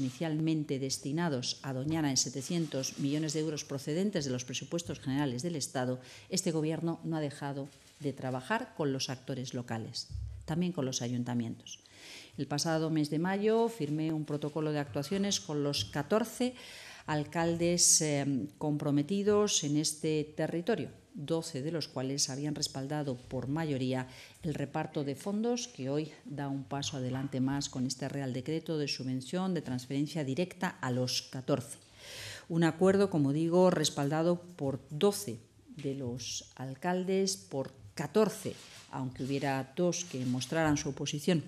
inicialmente destinados a Doñana en 700 millones de euros procedentes de los presupuestos generales del Estado, este Gobierno no ha dejado de trabajar con los actores locales, también con los ayuntamientos. El pasado mes de mayo firmé un protocolo de actuaciones con los 14 alcaldes eh, comprometidos en este territorio 12 de los cuales habían respaldado por mayoría el reparto de fondos que hoy da un paso adelante más con este Real Decreto de subvención de transferencia directa a los 14. Un acuerdo, como digo, respaldado por 12 de los alcaldes, por 14, aunque hubiera dos que mostraran su oposición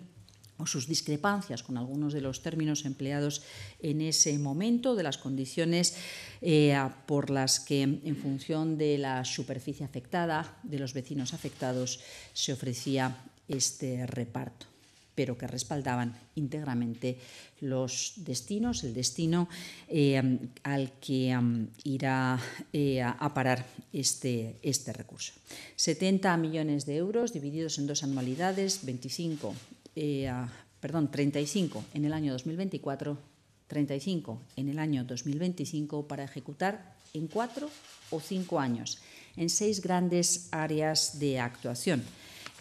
o sus discrepancias con algunos de los términos empleados en ese momento, de las condiciones eh, por las que, en función de la superficie afectada, de los vecinos afectados, se ofrecía este reparto, pero que respaldaban íntegramente los destinos, el destino eh, al que irá eh, a parar este, este recurso. 70 millones de euros divididos en dos anualidades, 25 eh, perdón, 35 en el año 2024, 35 en el año 2025 para ejecutar en cuatro o cinco años en seis grandes áreas de actuación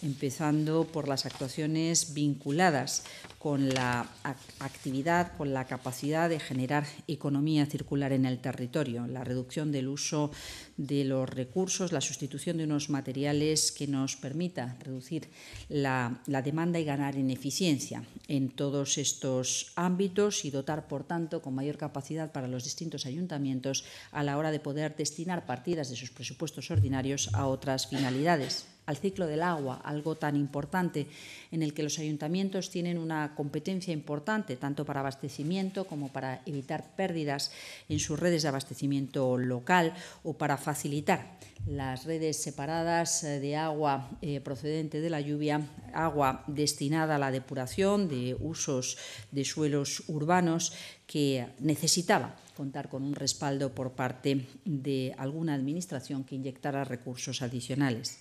empezando por las actuaciones vinculadas con la actividad, con la capacidad de generar economía circular en el territorio, la reducción del uso de los recursos, la sustitución de unos materiales que nos permita reducir la, la demanda y ganar en eficiencia en todos estos ámbitos y dotar, por tanto, con mayor capacidad para los distintos ayuntamientos a la hora de poder destinar partidas de sus presupuestos ordinarios a otras finalidades al ciclo del agua, algo tan importante en el que los ayuntamientos tienen una competencia importante, tanto para abastecimiento como para evitar pérdidas en sus redes de abastecimiento local o para facilitar las redes separadas eh, de agua eh, procedente de la lluvia, agua destinada a la depuración de usos de suelos urbanos que necesitaba contar con un respaldo por parte de alguna administración que inyectara recursos adicionales.